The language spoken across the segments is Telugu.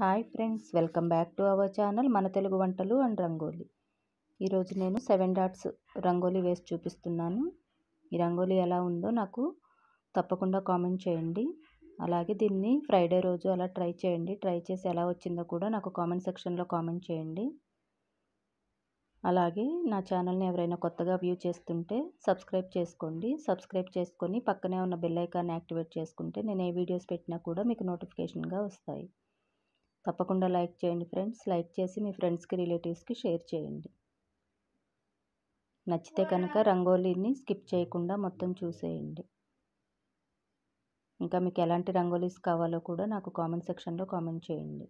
hi friends welcome back to our channel మన తెలుగు వంటలు అండ్ రంగోలీ ఈరోజు నేను సెవెన్ డాట్స్ రంగోలీ వేసి చూపిస్తున్నాను ఈ రంగోలీ ఎలా ఉందో నాకు తప్పకుండా కామెంట్ చేయండి అలాగే దీన్ని ఫ్రైడే రోజు అలా ట్రై చేయండి ట్రై చేసి ఎలా వచ్చిందో కూడా నాకు కామెంట్ సెక్షన్లో కామెంట్ చేయండి అలాగే నా ఛానల్ని ఎవరైనా కొత్తగా వ్యూ చేస్తుంటే సబ్స్క్రైబ్ చేసుకోండి సబ్స్క్రైబ్ చేసుకొని పక్కనే ఉన్న బెల్ ఐకాన్ యాక్టివేట్ చేసుకుంటే నేను ఏ వీడియోస్ పెట్టినా కూడా మీకు నోటిఫికేషన్గా వస్తాయి తప్పకుండా లైక్ చేయండి ఫ్రెండ్స్ లైక్ చేసి మీ ఫ్రెండ్స్కి రిలేటివ్స్కి షేర్ చేయండి నచ్చితే కనుక రంగోలీని స్కిప్ చేయకుండా మొత్తం చూసేయండి ఇంకా మీకు ఎలాంటి రంగోలీస్ కావాలో కూడా నాకు కామెంట్ సెక్షన్లో కామెంట్ చేయండి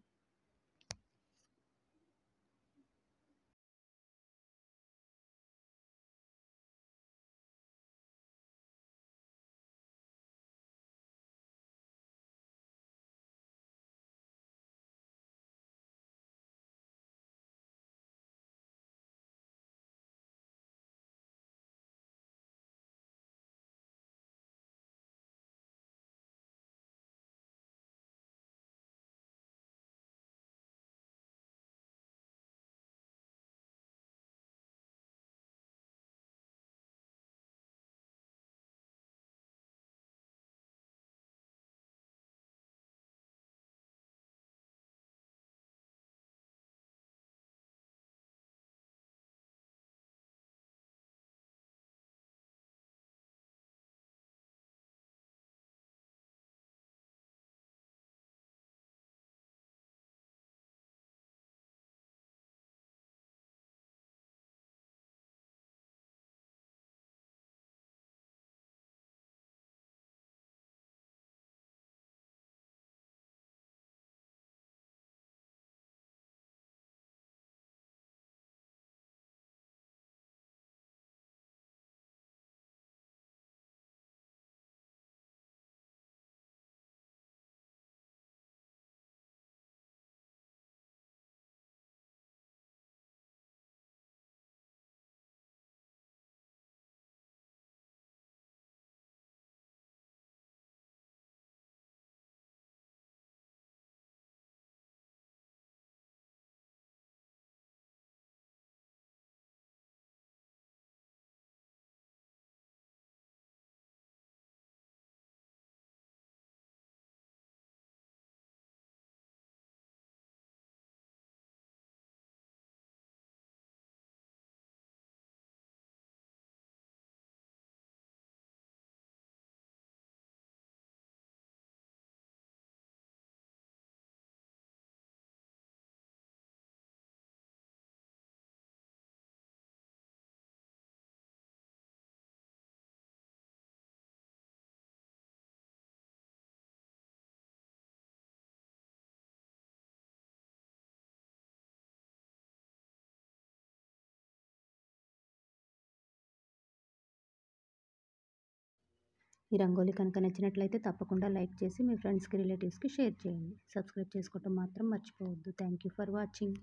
ఈ రంగోలీ కనుక నచ్చినట్లయితే తప్పకుండా లైక్ చేసి మీ ఫ్రెండ్స్కి రిలేటివ్స్కి షేర్ చేయండి సబ్స్క్రైబ్ చేసుకోవటం మాత్రం మర్చిపోవద్దు థ్యాంక్ యూ ఫర్ వాచింగ్